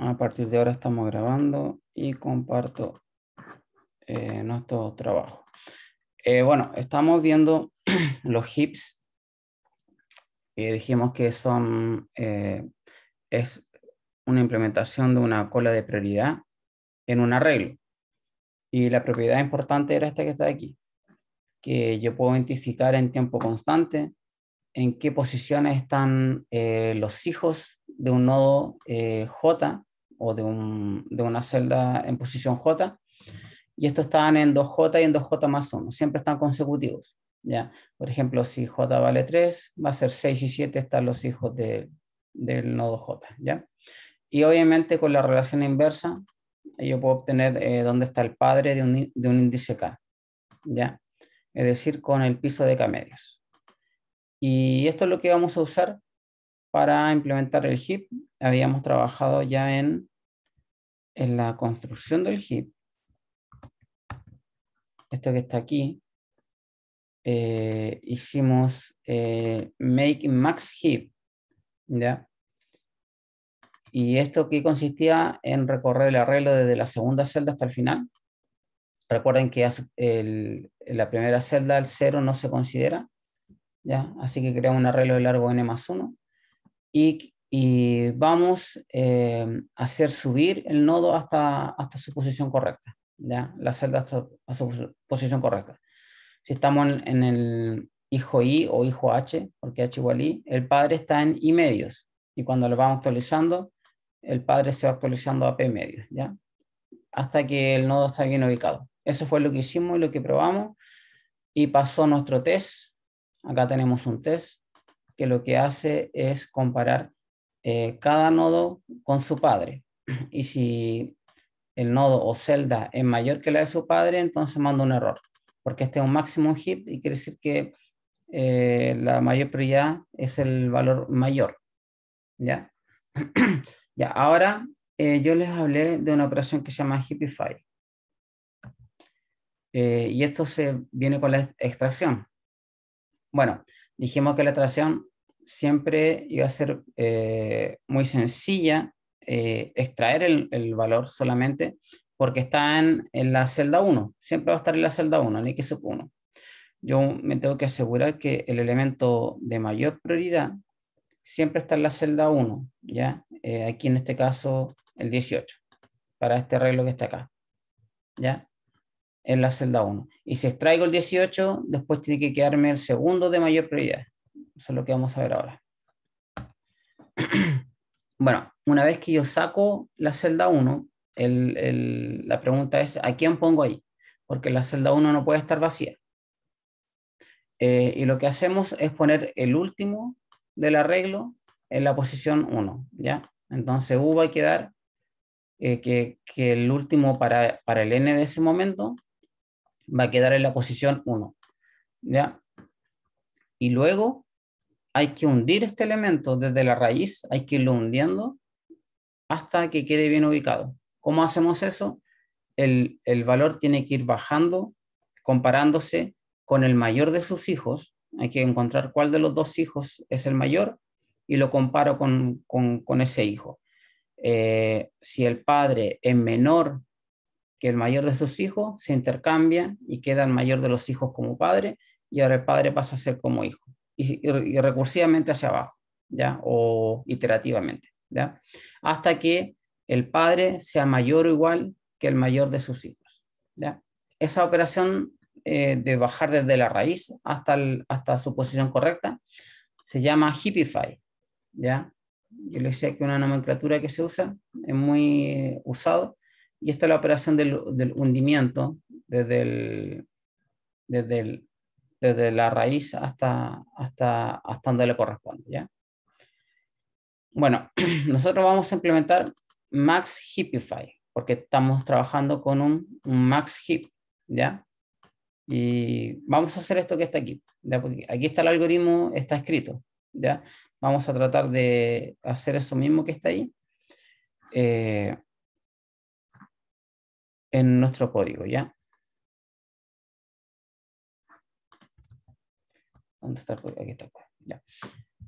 A partir de ahora estamos grabando y comparto eh, nuestro trabajo. Eh, bueno, estamos viendo los hips. y dijimos que son, eh, es una implementación de una cola de prioridad en un arreglo. Y la propiedad importante era esta que está aquí, que yo puedo identificar en tiempo constante en qué posiciones están los hijos de un nodo J o de, un, de, una celda en posición J, y estos están en 2J y en 2J más 1, siempre están consecutivos. ¿ya? Por ejemplo, si J vale 3, va a ser 6 y 7 están los hijos del nodo J. ¿ya? Y obviamente con la relación inversa, yo puedo obtener eh, dónde está el padre de un, de un índice K. ¿ya? Es decir, con el piso de K medios. Y esto es lo que vamos a usar para implementar el HIP. Habíamos trabajado ya en en la construcción del heap, esto que está aquí, eh, hicimos eh, make max heap, ¿ya? Y esto que consistía en recorrer el arreglo desde la segunda celda hasta el final. Recuerden que el, la primera celda, el 0, no se considera. ¿ya? Así que creamos un arreglo de largo n más 1. Y y vamos eh, a hacer subir el nodo hasta, hasta su posición correcta, ¿ya? la celda a su posición correcta. Si estamos en, en, el hijo I o hijo H, porque H igual I, el padre está en I medios, y cuando lo vamos actualizando, el padre se va actualizando a P medios, ¿ya? hasta que el nodo está bien ubicado. Eso fue lo que hicimos y lo que probamos, y pasó nuestro test. Acá tenemos un test que lo que hace es comparar eh, cada nodo con su padre. Y si el nodo o celda es mayor que la de su padre, entonces manda un error, porque este es un máximo heap. y quiere decir que eh, la mayor prioridad es el valor mayor. ¿Ya? ya, ahora eh, yo les hablé de una operación que se llama heapify. y esto se viene con la extracción. Bueno, dijimos que la extracción siempre iba a ser eh, muy sencilla eh, extraer el, valor solamente porque está en, la celda 1, siempre va a estar en la celda 1, en X1. Yo me tengo que asegurar que el elemento de mayor prioridad siempre está en la celda 1, ¿ya? Eh, aquí en este caso el 18, para este arreglo que está acá, ¿ya? En la celda 1. Y si extraigo el 18, después tiene que quedarme el segundo de mayor prioridad, eso es lo que vamos a ver ahora. Bueno, una vez que yo saco la celda 1, la pregunta es, ¿a quién pongo ahí? Porque la celda 1 no puede estar vacía. Eh, y lo que hacemos es poner el último del arreglo en la posición 1, ¿ya? Entonces U va a quedar eh, que, el último para, el N de ese momento va a quedar en la posición 1, ¿ya? Y luego hay que hundir este elemento desde la raíz, hay que irlo hundiendo hasta que quede bien ubicado. ¿Cómo hacemos eso? El, el valor tiene que ir bajando, comparándose con el mayor de sus hijos. Hay que encontrar cuál de los dos hijos es el mayor y lo comparo con, con, ese hijo. Eh, si el padre es menor que el mayor de sus hijos, se intercambia y queda el mayor de los hijos como padre y ahora el padre pasa a ser como hijo y, recursivamente hacia abajo, ¿ya? O iterativamente, ¿ya? Hasta que el padre sea mayor o igual que el mayor de sus hijos, ¿ya? Esa operación eh, de bajar desde la raíz hasta, hasta su posición correcta se llama Hippify, ¿ya? Yo les decía que una nomenclatura que se usa, es muy usado, y esta es la operación del, hundimiento desde el, desde el desde la raíz hasta, hasta, hasta donde le corresponde. ¿ya? Bueno, nosotros vamos a implementar Max Hipify, porque estamos trabajando con un, Max Hip, ¿ya? Y vamos a hacer esto que está aquí, Porque aquí está el algoritmo, está escrito, ¿ya? Vamos a tratar de hacer eso mismo que está ahí eh, en nuestro código, ¿ya? ¿Dónde está el Aquí está pues,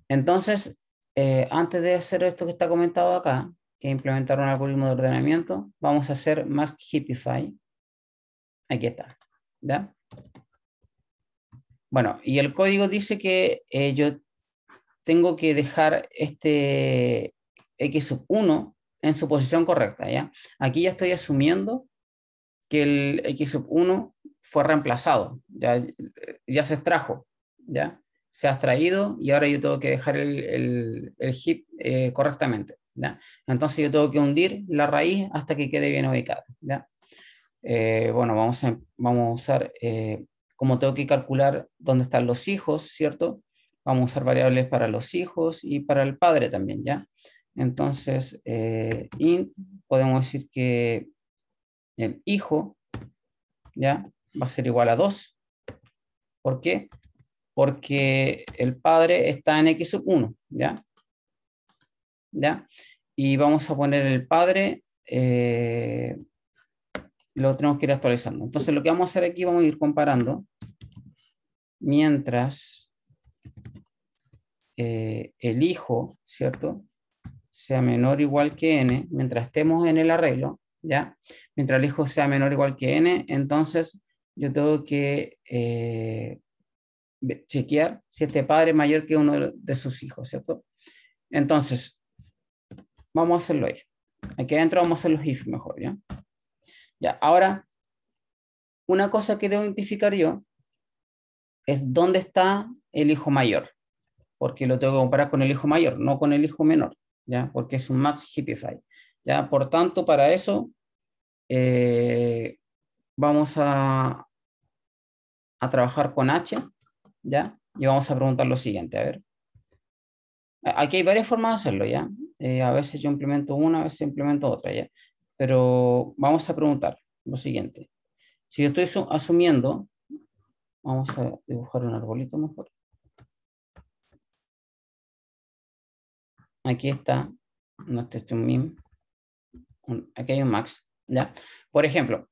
Entonces, eh, antes de hacer esto que está comentado acá, que es implementar un algoritmo de ordenamiento, vamos a hacer más Hippify. Aquí está. ¿Ya? Bueno, y el código dice que eh, yo tengo que dejar este x 1 en su posición correcta. ¿ya? Aquí ya estoy asumiendo que el x 1 fue reemplazado, ya, ya se extrajo. ¿ya? Se ha extraído y ahora yo tengo que dejar el, el, eh, correctamente, Entonces yo tengo que hundir la raíz hasta que quede bien ubicada, eh, bueno, vamos a, vamos a usar, eh, como tengo que calcular dónde están los hijos, ¿cierto? Vamos a usar variables para los hijos y para el padre también, ¿ya? Entonces, int, podemos decir que el hijo, ¿ya? Va a ser igual a 2. ¿Por qué? porque el padre está en X 1, ¿ya? ¿Ya? Y vamos a poner el padre, eh, lo tenemos que ir actualizando. Entonces lo que vamos a hacer aquí, vamos a ir comparando, mientras eh, el hijo, ¿cierto? Sea menor o igual que n, mientras estemos en el arreglo, ¿ya? Mientras el hijo sea menor o igual que n, entonces yo tengo que... Eh, chequear si este padre es mayor que uno de sus hijos, ¿cierto? Entonces, vamos a hacerlo ahí. Aquí adentro vamos a hacer los if mejor, ¿ya? Ya, ahora, una cosa que debo identificar yo es dónde está el hijo mayor, porque lo tengo que comparar con el hijo mayor, no con el hijo menor, ¿ya? Porque es un match hippify, ¿ya? Por tanto, para eso, eh, vamos a, a trabajar con H, y vamos a preguntar lo siguiente, a ver. Aquí hay varias formas de hacerlo, ¿ya? Eh, a veces yo implemento una, a veces implemento otra, ¿ya? Pero vamos a preguntar lo siguiente. Si yo estoy asumiendo, vamos a dibujar un arbolito mejor. Aquí está nuestro este min, Aquí hay un max, ¿ya? Por ejemplo,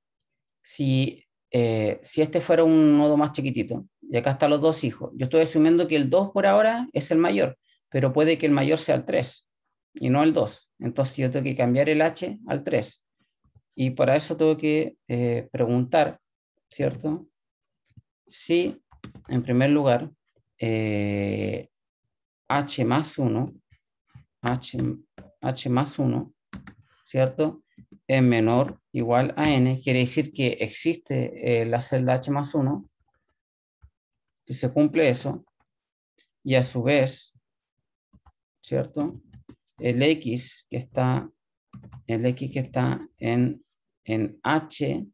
si eh, este fuera un nodo más chiquitito, y acá están los dos hijos. Yo estoy asumiendo que el 2 por ahora es el mayor, pero puede que el mayor sea el 3 y no el 2. Entonces yo tengo que cambiar el h al 3. Y para eso tengo que eh, preguntar, ¿cierto? Si, en primer lugar, eh, h más 1, h, h más 1, ¿cierto? Es menor igual a n, quiere decir que existe eh, la celda h más 1 si se cumple eso, y a su vez, ¿cierto? El X que está, el X que está en, en H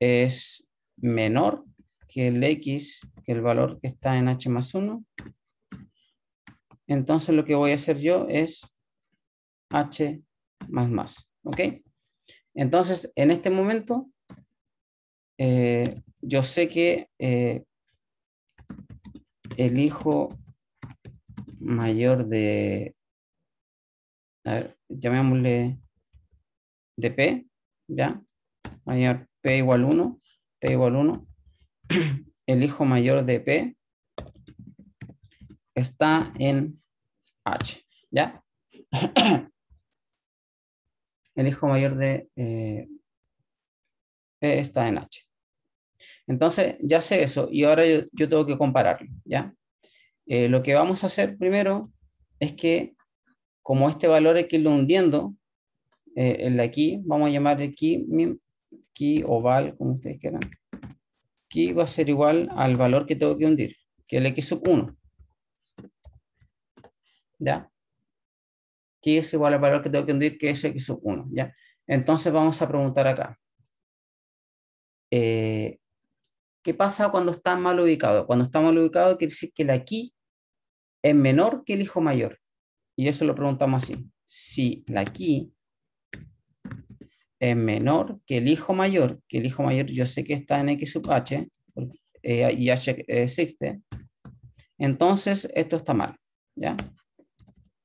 es menor que el X, que el valor que está en H más 1. Entonces lo que voy a hacer yo es H más más, ¿ok? Entonces, en este momento eh, yo sé que eh, el hijo mayor de, a ver, llamémosle de P, ¿ya? Mayor P igual 1, P igual 1. El hijo mayor de P está en H, ¿ya? El hijo mayor de eh, P está en H. Entonces, ya sé eso y ahora yo, tengo que compararlo, ¿ya? Eh, lo que vamos a hacer primero es que, como este valor hay que irlo hundiendo, eh, el de aquí, vamos a llamar aquí, key, oval, como ustedes quieran, key va a ser igual al valor que tengo que hundir, que es el x sub 1. ¿Ya? Aquí es igual al valor que tengo que hundir, que es x sub 1, ¿ya? Entonces vamos a preguntar acá. Eh, ¿Qué pasa cuando está mal ubicado? Cuando está mal ubicado quiere decir que la aquí es menor que el hijo mayor. Y eso lo preguntamos así. Si la aquí es menor que el hijo mayor, que el hijo mayor yo sé que está en X sub H, eh, y H existe, entonces esto está mal, ¿ya?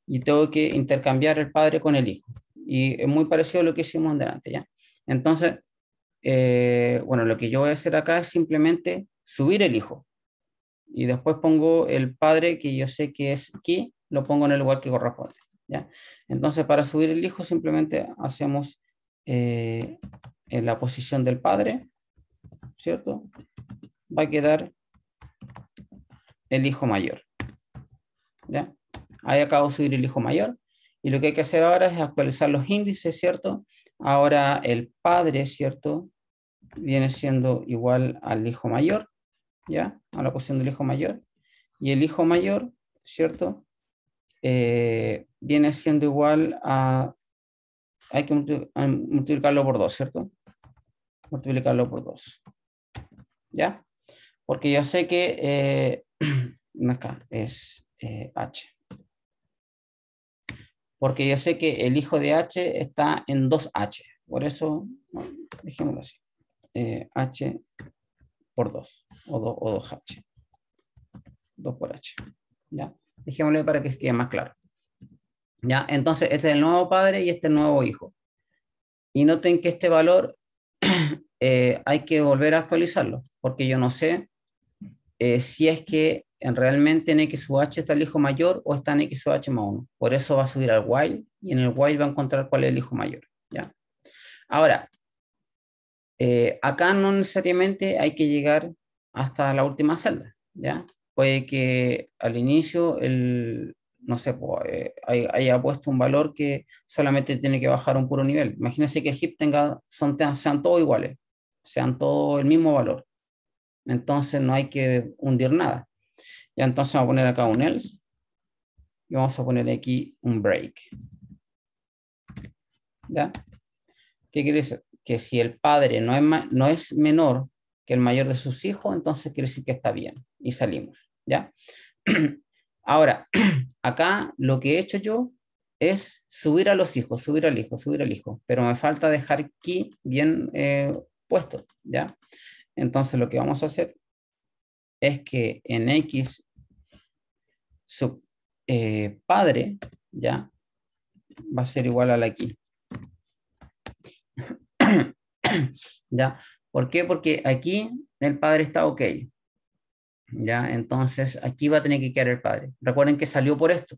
Y tengo que intercambiar el padre con el hijo. Y es muy parecido a lo que hicimos delante, ¿ya? Entonces, eh, bueno, lo que yo voy a hacer acá es simplemente subir el hijo. Y después pongo el padre que yo sé que es aquí, lo pongo en el lugar que corresponde. ¿ya? Entonces, para subir el hijo simplemente hacemos eh, en la posición del padre, ¿cierto? Va a quedar el hijo mayor. ¿ya? Ahí acabo de subir el hijo mayor. Y lo que hay que hacer ahora es actualizar los índices, ¿cierto? Ahora el padre, ¿cierto? Viene siendo igual al hijo mayor, ¿ya? A la posición del hijo mayor. Y el hijo mayor, ¿cierto? Eh, viene siendo igual a... Hay que multiplicarlo por dos, ¿cierto? Multiplicarlo por 2. ¿Ya? Porque yo sé que... Eh, acá es eh, H porque yo sé que el hijo de H está en 2H, por eso, dejémoslo así, eh, H por 2, o, 2H, 2 por H, ¿ya? Dejémoslo para que quede más claro. ¿Ya? Entonces, este es el nuevo padre y este el nuevo hijo. Y noten que este valor eh, hay que volver a actualizarlo, porque yo no sé eh, si es que en realmente en H está el hijo mayor o está en H más 1. Por eso va a subir al while y en el while va a encontrar cuál es el hijo mayor. ¿ya? Ahora, eh, acá no necesariamente hay que llegar hasta la última celda. ¿ya? Puede que al inicio el, no sé, eh, haya puesto un valor que solamente tiene que bajar un puro nivel. Imagínense que tenga, son, sean todos iguales, sean todos el mismo valor. Entonces no hay que hundir nada ya entonces vamos a poner acá un else y vamos a poner aquí un break. ¿Ya? ¿Qué quiere decir? Que si el padre no es, no es menor que el mayor de sus hijos, entonces quiere decir que está bien y salimos. ¿Ya? Ahora, acá lo que he hecho yo es subir a los hijos, subir al hijo, subir al hijo, pero me falta dejar aquí bien eh, puesto, ¿ya? Entonces lo que vamos a hacer es que en X su eh, padre, ¿ya? Va a ser igual al aquí. ¿Ya? ¿Por qué? Porque aquí el padre está ok. ¿Ya? Entonces aquí va a tener que quedar el padre. Recuerden que salió por esto.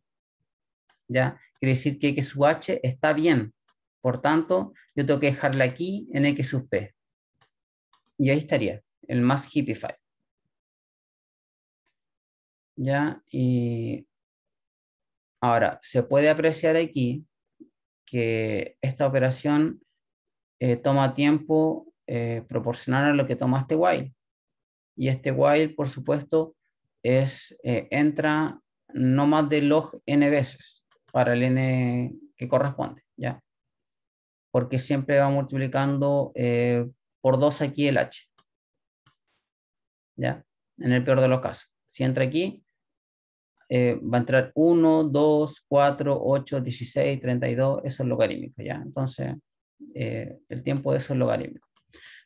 ¿Ya? Quiere decir que, que su H está bien. Por tanto, yo tengo que dejarla aquí en X sub P. Y ahí estaría, el más hippify. ¿ya? Y ahora, se puede apreciar aquí que esta operación eh, toma tiempo eh, proporcional a lo que toma este while. Y este while, por supuesto, es, eh, entra no más de log n veces para el n que corresponde, ¿ya? Porque siempre va multiplicando por 2 aquí el h, ¿ya? En el peor de los casos. Si entra aquí, eh, va a entrar 1, 2, 4, 8, 16, 32, eso es logarítmico, ¿ya? Entonces, eh, el tiempo de eso es logarítmico.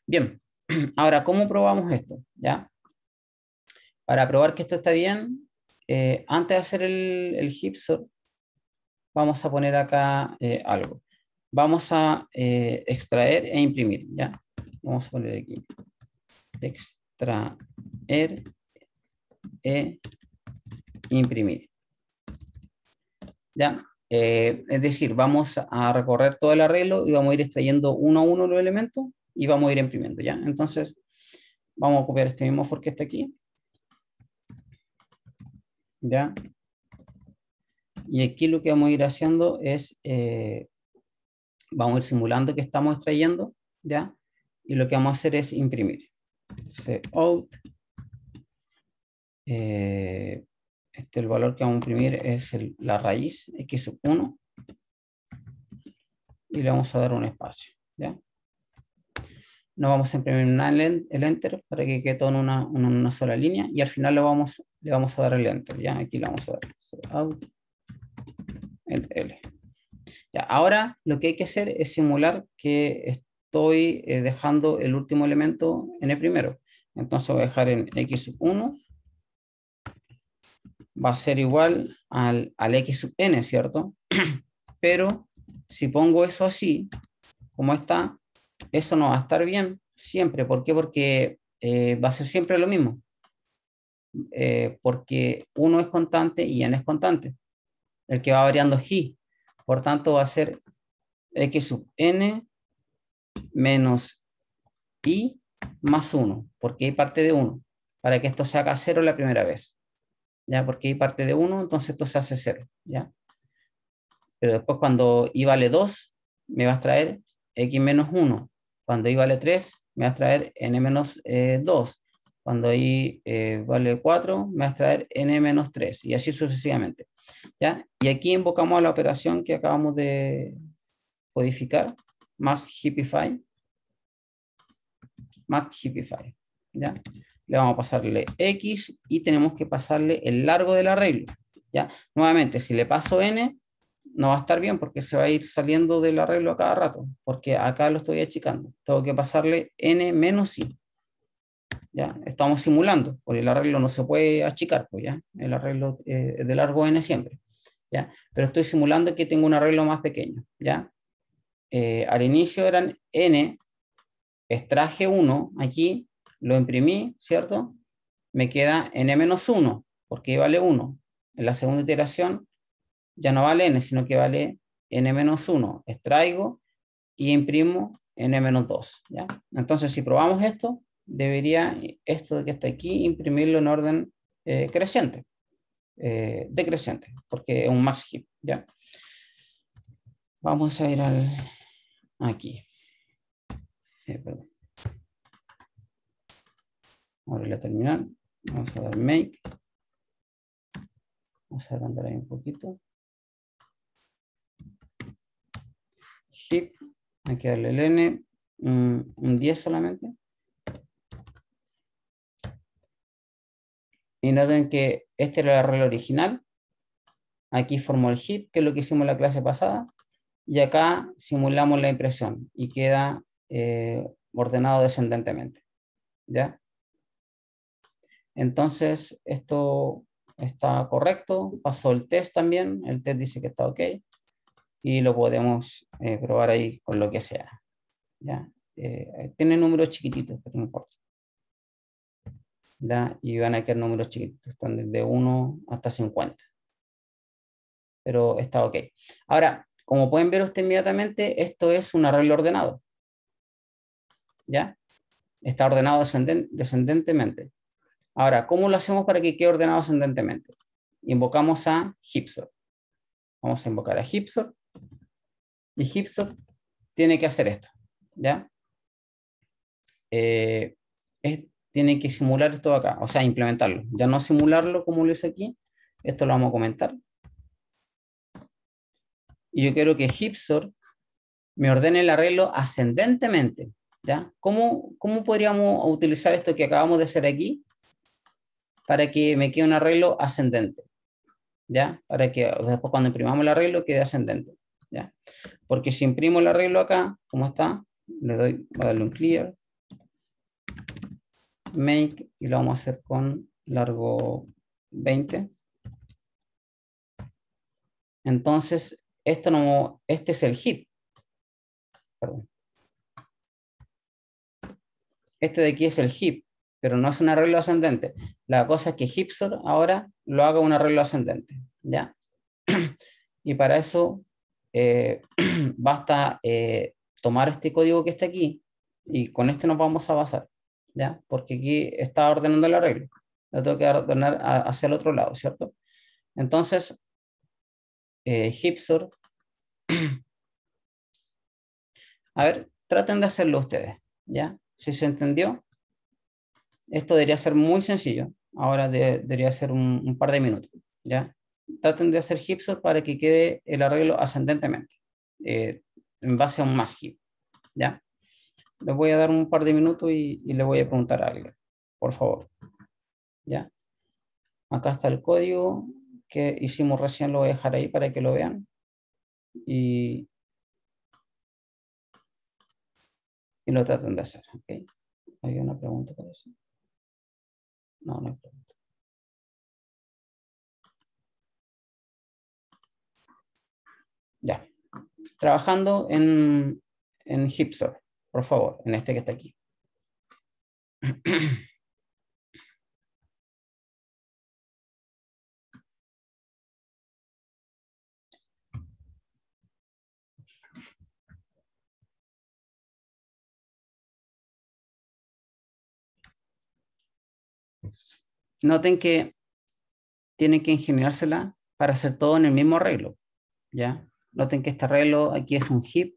Bien, ahora, ¿cómo probamos esto? ¿Ya? Para probar que esto está bien, eh, antes de hacer el, el vamos a poner acá algo. Vamos a extraer e imprimir, ¿ya? Vamos a poner aquí. Extraer e imprimir. ¿Ya? Eh, es decir, vamos a recorrer todo el arreglo y vamos a ir extrayendo uno a uno los elementos y vamos a ir imprimiendo, ¿ya? Entonces, vamos a copiar este mismo que está aquí. ¿Ya? Y aquí lo que vamos a ir haciendo es, eh, vamos a ir simulando que estamos extrayendo, ¿ya? Y lo que vamos a hacer es imprimir. out Eh, este, el valor que vamos a imprimir es la raíz x 1 y le vamos a dar un espacio. No vamos a imprimir el enter para que quede todo en una, sola línea y al final le vamos, le vamos a dar el enter. ¿ya? Aquí le vamos a dar out, L. ahora lo que hay que hacer es simular que estoy eh, dejando el último elemento en el primero. Entonces voy a dejar en x1 va a ser igual al, x sub n, ¿cierto? Pero si pongo eso así, como está, eso no va a estar bien siempre. ¿Por qué? Porque eh, va a ser siempre lo mismo. Eh, porque uno es constante y n es constante. El que va variando es i. Por tanto, va a ser x sub n menos i más 1, porque hay parte de 1, para que esto se haga 0 la primera vez. ¿ya? Porque i parte de 1, entonces esto se hace 0, ¿ya? Pero después cuando i vale 2, me va a traer x menos 1. Cuando i vale 3, me va a traer n menos 2. Eh, cuando i eh, vale 4, me va a traer n menos 3. Y así sucesivamente. ¿ya? Y aquí invocamos a la operación que acabamos de codificar, más hippify. Más hippify. ¿ya? le vamos a pasarle X y tenemos que pasarle el largo del arreglo. ¿ya? Nuevamente, si le paso N, no va a estar bien porque se va a ir saliendo del arreglo a cada rato, porque acá lo estoy achicando. Tengo que pasarle N menos Y. ¿ya? Estamos simulando, porque el arreglo no se puede achicar, pues, ¿ya? el arreglo es eh, de largo N siempre. ¿ya? Pero estoy simulando que tengo un arreglo más pequeño. ¿ya? Eh, al inicio eran N, extraje 1 aquí, lo imprimí, ¿cierto? Me queda n-1, porque vale 1. En la segunda iteración ya no vale n, sino que vale n-1. Extraigo y imprimo n-2. Entonces, si probamos esto, debería esto de que está aquí imprimirlo en orden eh, creciente, eh, decreciente, porque es un max heap. ¿ya? Vamos a ir al aquí. Eh, perdón ahora la terminal. Vamos a dar make. Vamos a agrandar ahí un poquito. Hip Hay que darle el N. Un, 10 solamente. Y noten que este era el arreglo original. Aquí formó el hit, que es lo que hicimos la clase pasada. Y acá simulamos la impresión y queda eh, ordenado descendentemente. ¿Ya? Entonces, esto está correcto. Pasó el test también. El test dice que está ok. Y lo podemos eh, probar ahí con lo que sea. Eh, tiene números chiquititos, pero no importa. Y van a quedar números chiquititos. Están desde 1 hasta 50. Pero está ok. Ahora, como pueden ver ustedes inmediatamente, esto es un arreglo ordenado. ¿Ya? Está ordenado descendentemente. Ahora, ¿cómo lo hacemos para que quede ordenado ascendentemente? Invocamos a Hipsor. Vamos a invocar a Hipsor. Y Hipsor tiene que hacer esto. ¿Ya? Eh, tiene que simular esto acá. O sea, implementarlo. Ya no simularlo como lo hice aquí. Esto lo vamos a comentar. Y yo quiero que Hipsor me ordene el arreglo ascendentemente. ¿ya? ¿Cómo, ¿Cómo podríamos utilizar esto que acabamos de hacer aquí para que me quede un arreglo ascendente. ¿Ya? Para que después cuando imprimamos el arreglo quede ascendente. ¿Ya? Porque si imprimo el arreglo acá, ¿Cómo está, le doy, voy a darle un clear, make, y lo vamos a hacer con largo 20. Entonces, esto no, este es el hit. Perdón. Este de aquí es el heap pero no es un arreglo ascendente. La cosa es que Hipsor ahora lo haga un arreglo ascendente, ¿ya? Y para eso eh, basta eh, tomar este código que está aquí y con este nos vamos a basar, ¿ya? Porque aquí está ordenando el arreglo. Lo tengo que ordenar hacia el otro lado, ¿cierto? Entonces, eh, A ver, traten de hacerlo ustedes, ¿ya? Si se entendió, esto debería ser muy sencillo. Ahora debería ser un, par de minutos. ¿ya? Traten de hacer hips para que quede el arreglo ascendentemente, eh, en base a un más hip. ¿ya? Les voy a dar un par de minutos y, y le voy a preguntar algo. por favor. ¿ya? Acá está el código que hicimos recién, lo voy a dejar ahí para que lo vean. Y, y lo traten de hacer. Hay una pregunta para eso. No, no Ya. Trabajando en, en Hipster, por favor, en este que está aquí. noten que tienen que ingeniársela para hacer todo en el mismo arreglo. ¿ya? Noten que este arreglo aquí es un heap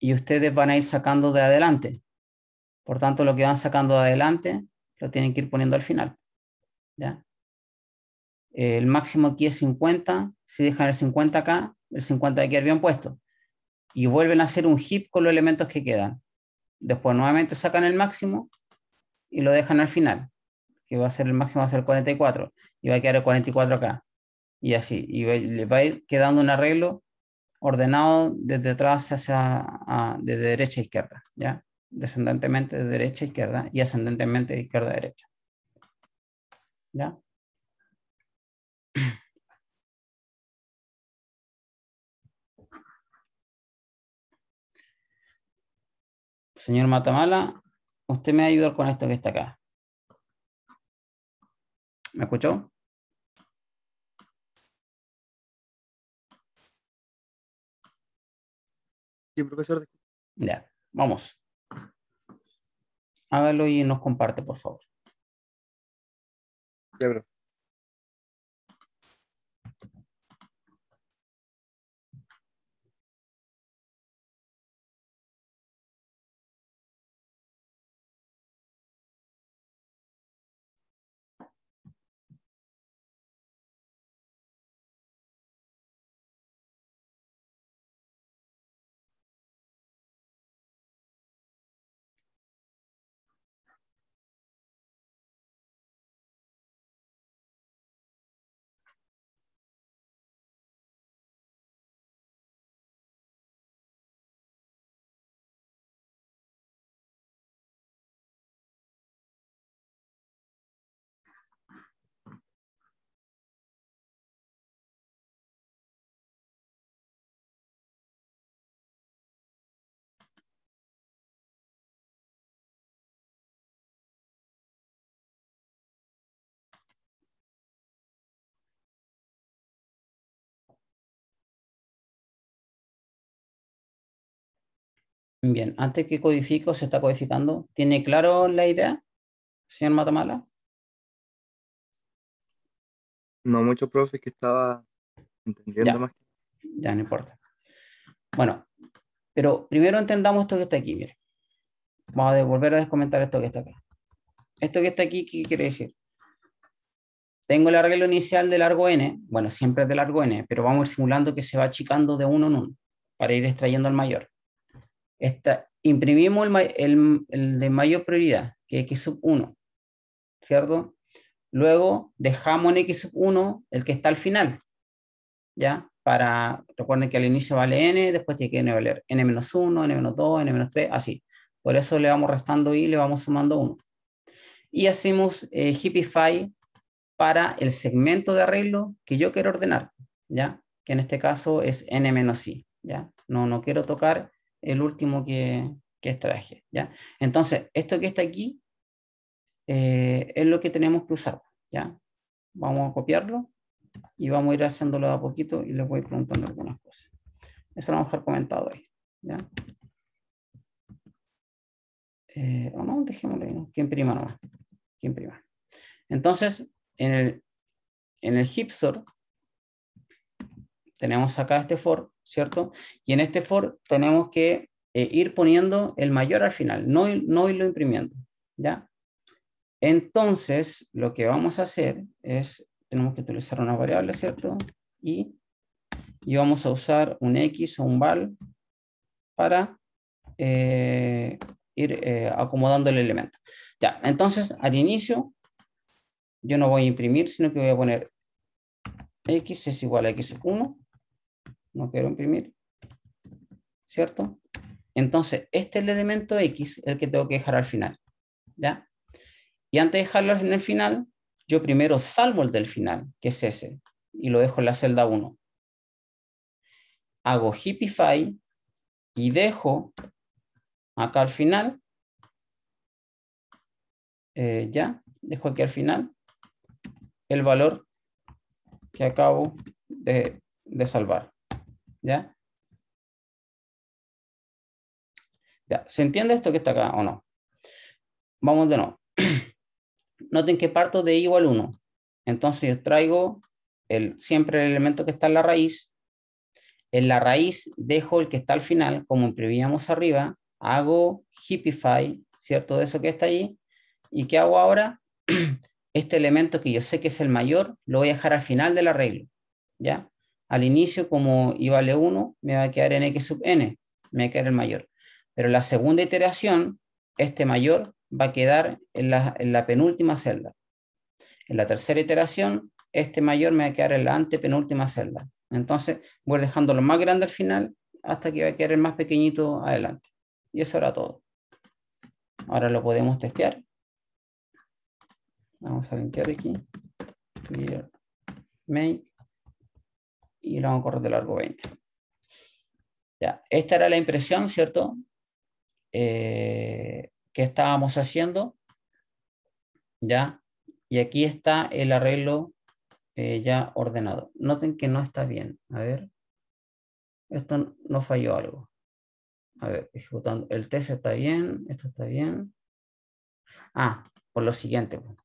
y ustedes van a ir sacando de adelante. Por tanto, lo que van sacando de adelante lo tienen que ir poniendo al final. ¿ya? El máximo aquí es 50. Si dejan el 50 acá, el 50 aquí ir bien puesto. Y vuelven a hacer un heap con los elementos que quedan. Después nuevamente sacan el máximo y lo dejan al final que va a ser el máximo, va a ser 44, y va a quedar el 44 acá, y así, y le va a ir quedando un arreglo ordenado desde atrás hacia, desde derecha a izquierda, ¿ya? Descendentemente de derecha a izquierda y ascendentemente de izquierda a derecha. ¿Ya? Señor Matamala, usted me ha ayudado con esto que está acá. ¿Me escuchó? Sí, profesor. Ya, vamos. Hágalo y nos comparte, por favor. Ya, Bien, antes que codifico, se está codificando. ¿Tiene claro la idea, señor Matamala? No mucho, profe, que estaba entendiendo ya, más. Ya, no importa. Bueno, pero primero entendamos esto que está aquí, mire. Vamos a volver a descomentar esto que está acá. Esto que está aquí, ¿qué quiere decir? Tengo el arreglo inicial de largo n, bueno, siempre es de largo n, pero vamos a ir simulando que se va achicando de uno en uno para ir extrayendo al mayor imprimimos el, de mayor prioridad, que es X sub 1, ¿cierto? Luego dejamos en X 1 el que está al final, ¿ya? Para, recuerden que al inicio vale n, después tiene que valer n menos 1, n menos 2, n menos 3, así. Por eso le vamos restando y le vamos sumando 1. Y hacemos heapify eh, para el segmento de arreglo que yo quiero ordenar, ¿ya? Que en este caso es n menos i, ¿ya? No, no quiero tocar el último que, que extraje. ¿ya? Entonces, esto que está aquí eh, es lo que tenemos que usar. ¿ya? Vamos a copiarlo y vamos a ir haciéndolo de a poquito y les voy preguntando algunas cosas. Eso lo vamos a dejar comentado ahí. ¿ya? Eh, oh, no, dejémoslo ahí, imprima nomás. Entonces, en el, en el hipster tenemos acá este for ¿cierto? Y en este for tenemos que eh, ir poniendo el mayor al final, no, no irlo imprimiendo, ¿ya? Entonces, lo que vamos a hacer es, tenemos que utilizar una variable, ¿cierto? Y, vamos a usar un X o un val para eh, ir eh, acomodando el elemento. Ya, entonces, al inicio, yo no voy a imprimir, sino que voy a poner X es igual a X1 no quiero imprimir, ¿cierto? Entonces, este es el elemento X, el que tengo que dejar al final, ¿ya? Y antes de dejarlo en el final, yo primero salvo el del final, que es ese, y lo dejo en la celda 1. Hago hippify y dejo acá al final, eh, ya, dejo aquí al final, el valor que acabo de salvar. ¿Ya? ¿Ya? ¿Se entiende esto que está acá o no? Vamos de nuevo. Noten que parto de igual 1. Entonces yo traigo el, siempre el elemento que está en la raíz. En la raíz dejo el que está al final, como imprimíamos arriba. Hago hippify, ¿cierto? De eso que está allí. ¿Y qué hago ahora? Este elemento que yo sé que es el mayor, lo voy a dejar al final del arreglo. ¿Ya? al inicio, como y vale 1, me va a quedar en x sub n, me va a quedar el mayor. Pero la segunda iteración, este mayor va a quedar en la, penúltima celda. En la tercera iteración, este mayor me va a quedar en la antepenúltima celda. Entonces voy lo más grande al final hasta que va a quedar el más pequeñito adelante. Y eso era todo. Ahora lo podemos testear. Vamos a limpiar aquí. Make y lo vamos a correr de largo 20. Ya, esta era la impresión, ¿cierto? Eh, que estábamos haciendo. Ya, y aquí está el arreglo eh, ya ordenado. Noten que no está bien. A ver, esto no falló algo. A ver, ejecutando. El test está bien, esto está bien. Ah, por lo siguiente. Pues.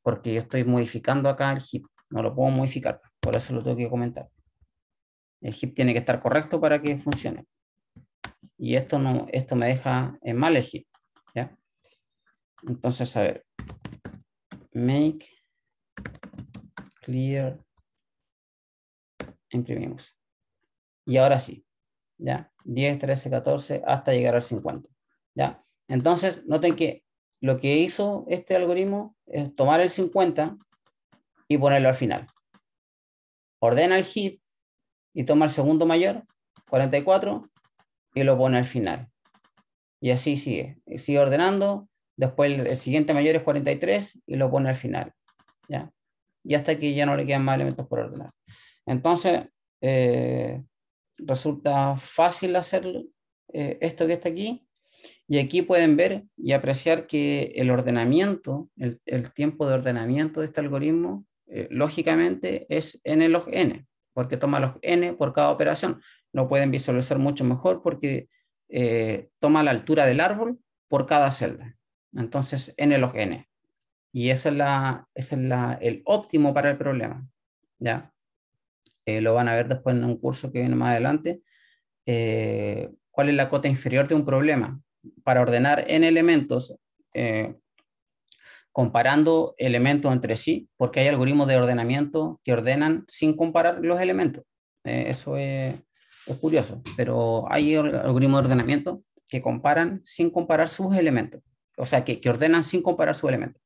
Porque yo estoy modificando acá el heap. No lo puedo modificar, por eso lo tengo que comentar. El heap tiene que estar correcto para que funcione. Y esto, no, esto me deja en eh, mal el heap. Entonces, a ver. Make clear. Imprimimos. Y ahora sí. ¿Ya? 10, 13, 14, hasta llegar al 50. ¿Ya? Entonces, noten que lo que hizo este algoritmo es tomar el 50, y ponerlo al final. Ordena el hit y toma el segundo mayor, 44, y lo pone al final. Y así sigue. sigue ordenando. Después el, siguiente mayor es 43 y lo pone al final. ¿ya? Y hasta aquí ya no le quedan más elementos por ordenar. Entonces, eh, resulta fácil hacer eh, esto que está aquí. Y aquí pueden ver y apreciar que el ordenamiento, el tiempo de ordenamiento de este algoritmo eh, lógicamente es n log n, porque toma los n por cada operación. No pueden visualizar mucho mejor porque eh, toma la altura del árbol por cada celda. Entonces, n log n. Y ese es, la, es el óptimo para el problema. ¿ya? Eh, lo van a ver después en un curso que viene más adelante. ¿Cuál es la cota inferior de un problema? Para ordenar n elementos, comparando elementos entre sí, porque hay algoritmos de ordenamiento que ordenan sin comparar los elementos. Eh, eso es, curioso, pero hay algoritmos de ordenamiento que comparan sin comparar sus elementos, o sea, que, ordenan sin comparar sus elementos.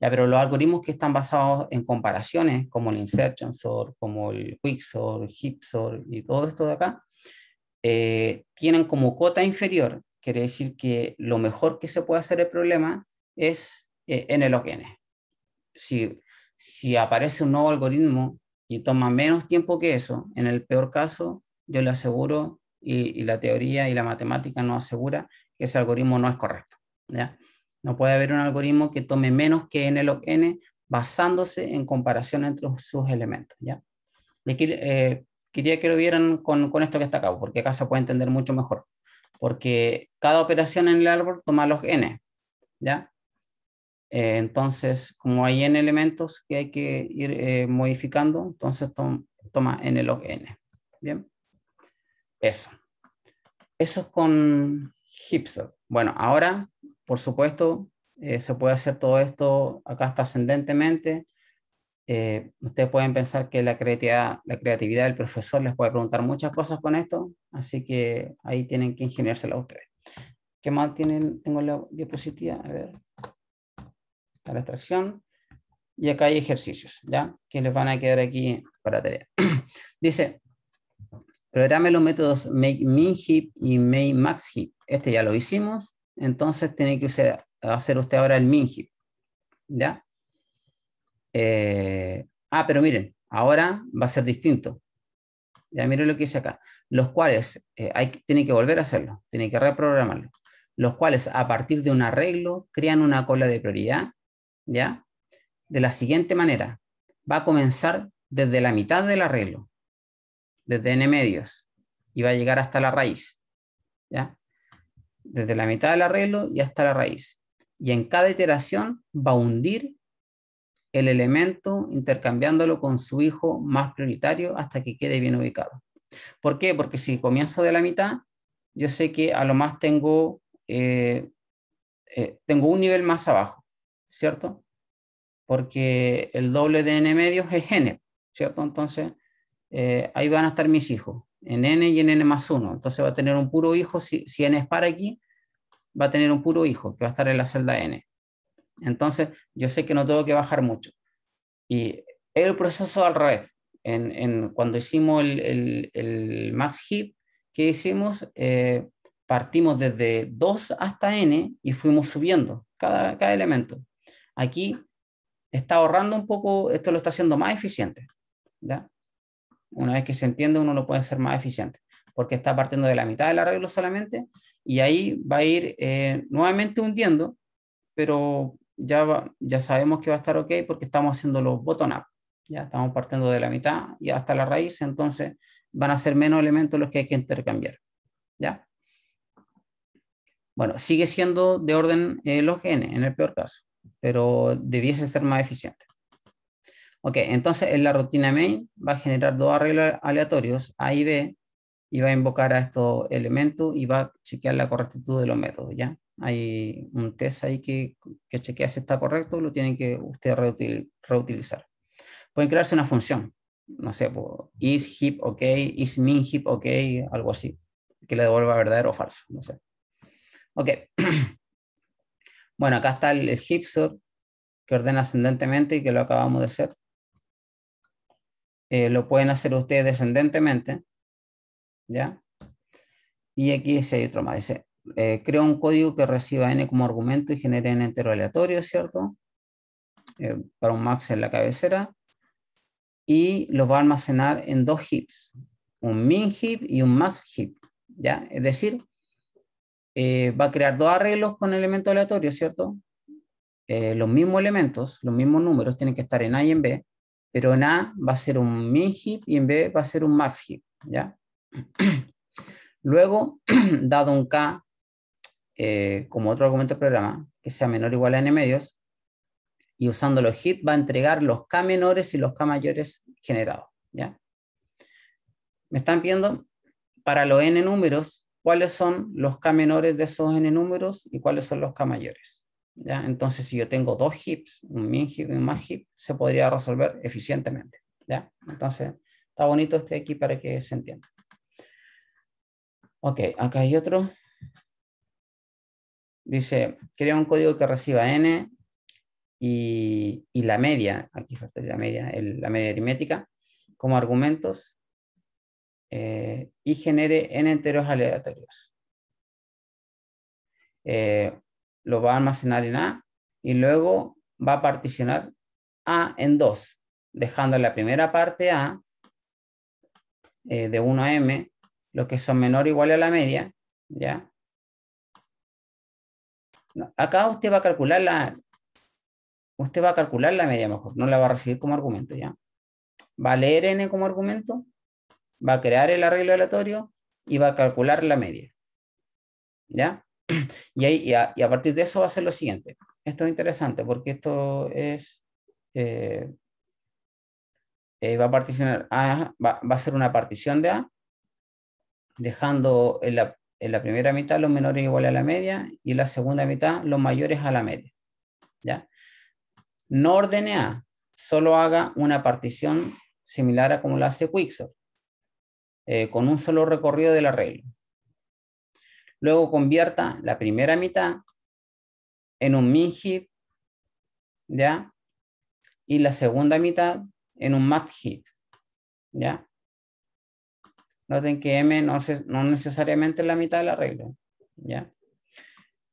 Ya, pero los algoritmos que están basados en comparaciones, como el insertion sort, como el quicksort, sort y todo esto de acá, eh, tienen como cota inferior, quiere decir que lo mejor que se puede hacer el problema es eh, en n Si, si aparece un nuevo algoritmo y toma menos tiempo que eso, en el peor caso, yo le aseguro, y, la teoría y la matemática no asegura, que ese algoritmo no es correcto. No puede haber un algoritmo que tome menos que n log n basándose en comparación entre sus elementos. ¿ya? Eh, quería que lo vieran con, con, esto que está acá, porque acá se puede entender mucho mejor. Porque cada operación en el árbol toma los n. ¿ya? Eh, entonces, como hay n elementos que hay que ir eh, modificando, entonces toma n log n. Bien, eso. Eso es con Hipster. Bueno, ahora, por supuesto, eh, se puede hacer todo esto acá hasta ascendentemente. ustedes pueden pensar que la creatividad, la creatividad del profesor les puede preguntar muchas cosas con esto, así que ahí tienen que ingeniársela ustedes. ¿Qué más tienen? Tengo la diapositiva. A ver la extracción, y acá hay ejercicios, ¿ya? Que les van a quedar aquí para tarea. Dice, programe los métodos make y make max Este ya lo hicimos, entonces tiene que hacer usted ahora el min ¿ya? Eh, ah, pero miren, ahora va a ser distinto. Ya miren lo que dice acá. Los cuales eh, hay, tiene que volver a hacerlo, tiene que reprogramarlo. Los cuales a partir de un arreglo crean una cola de prioridad ¿ya? De la siguiente manera, va a comenzar desde la mitad del arreglo, desde n medios, y va a llegar hasta la raíz, ¿ya? Desde la mitad del arreglo y hasta la raíz. Y en cada iteración va a hundir el elemento intercambiándolo con su hijo más prioritario hasta que quede bien ubicado. ¿Por qué? Porque si comienzo de la mitad, yo sé que a lo más tengo, eh, eh, tengo un nivel más abajo. ¿cierto? Porque el doble de n medios es n, ¿cierto? Entonces, eh, ahí van a estar mis hijos, en n y en n más 1. Entonces va a tener un puro hijo, si, si n es para aquí, va a tener un puro hijo, que va a estar en la celda n. Entonces, yo sé que no tengo que bajar mucho. Y el proceso al revés. En, en cuando hicimos el, el, el, max heap que hicimos, eh, partimos desde 2 hasta n y fuimos subiendo cada, cada elemento. Aquí está ahorrando un poco, esto lo está haciendo más eficiente. Una vez que se entiende, uno lo puede ser más eficiente, porque está partiendo de la mitad del arreglo solamente y ahí va a ir eh, nuevamente hundiendo, pero ya, ya sabemos que va a estar ok porque estamos haciendo los bottom-up. Ya estamos partiendo de la mitad y hasta la raíz, entonces van a ser menos elementos los que hay que intercambiar. ¿Ya? Bueno, sigue siendo de orden eh, los genes en el peor caso pero debiese ser más eficiente. Ok, entonces en la rutina main va a generar dos arreglos aleatorios, A y B, y va a invocar a estos elementos y va a chequear la correctitud de los métodos, ¿ya? Hay un test ahí que, que chequea si está correcto, lo tienen que ustedes reutilizar. Pueden crearse una función, no sé, is hip ok, is min hip ok, algo así, que le devuelva verdadero o falso, no sé. Ok. Bueno, acá está el, heap hipster que ordena ascendentemente y que lo acabamos de hacer. Eh, lo pueden hacer ustedes descendentemente. ¿Ya? Y aquí hay otro más. Dice, eh, un código que reciba n como argumento y genere n entero aleatorio, ¿cierto? Eh, para un max en la cabecera. Y los va a almacenar en dos heaps. Un min heap y un max heap. ¿Ya? Es decir, eh, va a crear dos arreglos con elementos aleatorios, ¿cierto? Eh, los mismos elementos, los mismos números tienen que estar en A y en B, pero en A va a ser un min hit y en B va a ser un max ¿ya? Luego, dado un K eh, como otro argumento del programa, que sea menor o igual a n medios, y usando los hit va a entregar los K menores y los K mayores generados, ¿ya? ¿Me están viendo? Para los n números cuáles son los K menores de esos N números y cuáles son los K mayores. ¿Ya? Entonces, si yo tengo dos hips, un min hip y un max hip, se podría resolver eficientemente. ¿ya? Entonces, está bonito este aquí para que se entienda. Ok, acá hay otro. Dice, crea un código que reciba n y, y la media, aquí falta la media, la media aritmética, como argumentos eh, y genere n enteros aleatorios. Eh, lo va a almacenar en A y luego va a particionar A en dos, dejando la primera parte A eh, de 1 a M, los que son menor o igual a la media, ¿ya? Acá usted va a calcular la, usted va a calcular la media mejor, no la va a recibir como argumento, ¿ya? Va a leer N como argumento va a crear el arreglo aleatorio y va a calcular la media. ¿Ya? Y, ahí, a, partir de eso va a ser lo siguiente. Esto es interesante porque esto es... Eh, eh, va a va, a ser una partición de A, dejando en la, primera mitad los menores iguales a la media y en la segunda mitad los mayores a la media. ¿Ya? No ordene A, solo haga una partición similar a como la hace Quicksort. Eh, con un solo recorrido del arreglo. Luego convierta la primera mitad en un min hit, ¿ya? Y la segunda mitad en un mat hit, ¿ya? Noten que M no, no necesariamente es la mitad del arreglo, ¿ya?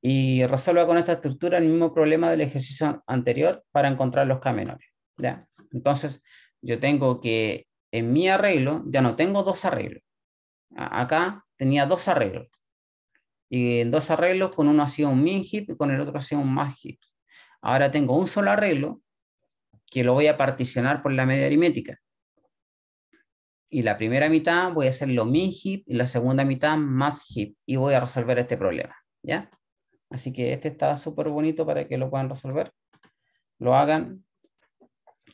Y resuelva con esta estructura el mismo problema del ejercicio anterior para encontrar los K menores, ¿ya? Entonces, yo tengo que en mi arreglo ya no tengo dos arreglos. Acá tenía dos arreglos. Y en dos arreglos, con uno hacía un min hip y con el otro hacía un max hip. Ahora tengo un solo arreglo que lo voy a particionar por la media aritmética. Y la primera mitad voy a hacer lo min hip y la segunda mitad más hip. Y voy a resolver este problema. ¿Ya? Así que este está súper bonito para que lo puedan resolver. Lo hagan,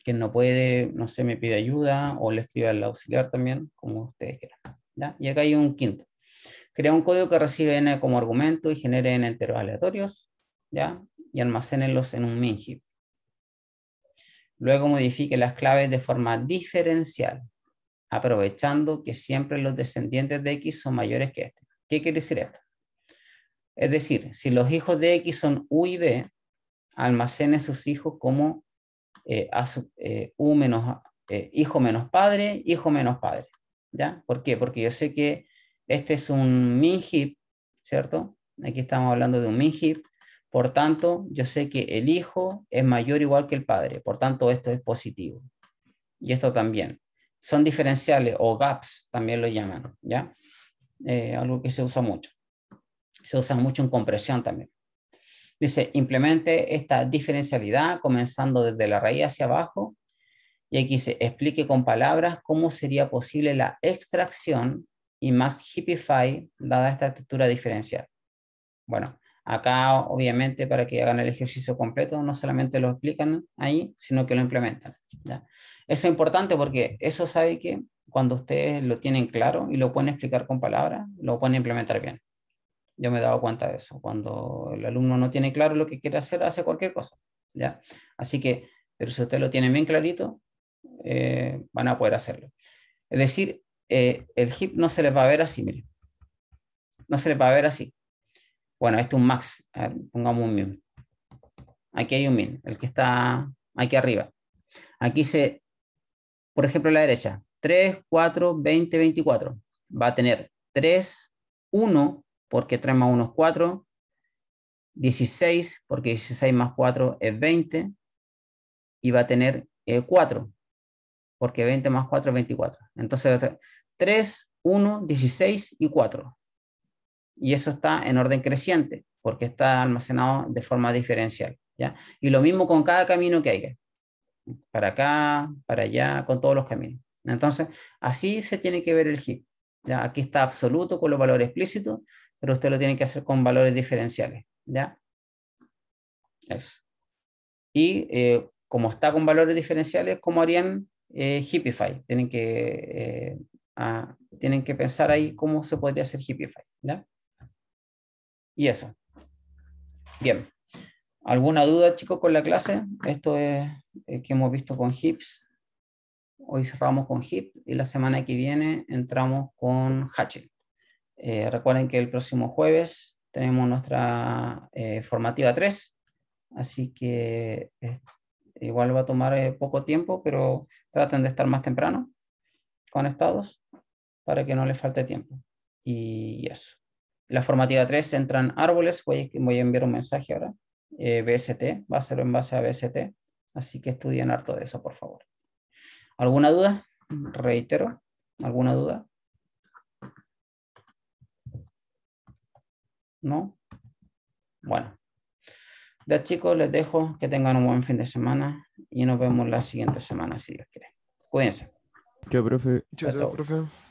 quien no puede, no sé, me pide ayuda o le escriba al auxiliar también, como ustedes quieran. ¿ya? Y acá hay un quinto. Crea un código que recibe n como argumento y genere n enteros aleatorios, ¿ya? Y almacénenlos en un min heap. Luego modifique las claves de forma diferencial, aprovechando que siempre los descendientes de X son mayores que este. ¿Qué quiere decir esto? Es decir, si los hijos de X son U y B, almacene sus hijos como eh, eh, menos, eh, hijo menos padre, hijo menos padre. ¿Ya? ¿Por qué? Porque yo sé que este es un min hip ¿cierto? Aquí estamos hablando de un min hip Por tanto, yo sé que el hijo es mayor o igual que el padre. Por tanto, esto es positivo. Y esto también. Son diferenciales o gaps, también lo llaman, ¿ya? algo que se usa mucho. Se usa mucho en compresión también. Dice, implemente esta diferencialidad comenzando desde la raíz hacia abajo. Y aquí se explique con palabras cómo sería posible la extracción y más hippify dada esta estructura diferencial. Bueno, acá obviamente para que hagan el ejercicio completo no solamente lo explican ahí, sino que lo implementan. Eso es importante porque eso sabe que cuando ustedes lo tienen claro y lo pueden explicar con palabras, lo pueden implementar bien. Yo me he dado cuenta de eso. Cuando el alumno no tiene claro lo que quiere hacer, hace cualquier cosa. ¿ya? Así que, pero si usted lo tiene bien clarito, eh, van a poder hacerlo. Es decir, eh, el HIP no se les va a ver así, mire No se les va a ver así. Bueno, esto es un max. pongamos un min. Aquí hay un min, el que está aquí arriba. Aquí se, por ejemplo, a la derecha, 3, 4, 20, 24. Va a tener 3, 1, porque 3 más 1 es 4, 16, porque 16 más 4 es 20, y va a tener 4, eh, porque 20 más 4 es 24. Entonces, 3, 1, 16 y 4. Y eso está en orden creciente, porque está almacenado de forma diferencial. ¿ya? Y lo mismo con cada camino que haya. Para acá, para allá, con todos los caminos. Entonces, así se tiene que ver el heap. ¿ya? Aquí está absoluto con los valores explícitos, pero usted lo tiene que hacer con valores diferenciales, ¿ya? Eso. Y eh, como está con valores diferenciales, ¿cómo harían eh, Hippify? Tienen que, eh, tienen que pensar ahí cómo se podría hacer Hippify, ¿ya? Y eso. Bien. ¿Alguna duda, chicos, con la clase? Esto es, lo que hemos visto con HIPS. Hoy cerramos con HIP y la semana que viene entramos con hach eh, recuerden que el próximo jueves tenemos nuestra eh, formativa 3, así que eh, igual va a tomar poco tiempo, pero traten de estar más temprano conectados para que no les falte tiempo. Y eso. La formativa 3 en árboles, voy, voy a enviar un mensaje ahora. BST, va a ser en base a BST, así que estudien harto de eso, por favor. ¿Alguna duda? Reitero, ¿alguna duda? ¿No? Bueno. Ya chicos, les dejo que tengan un buen fin de semana y nos vemos la siguiente semana si Dios quiere. Cuídense. Chao, profe. Chao, profe.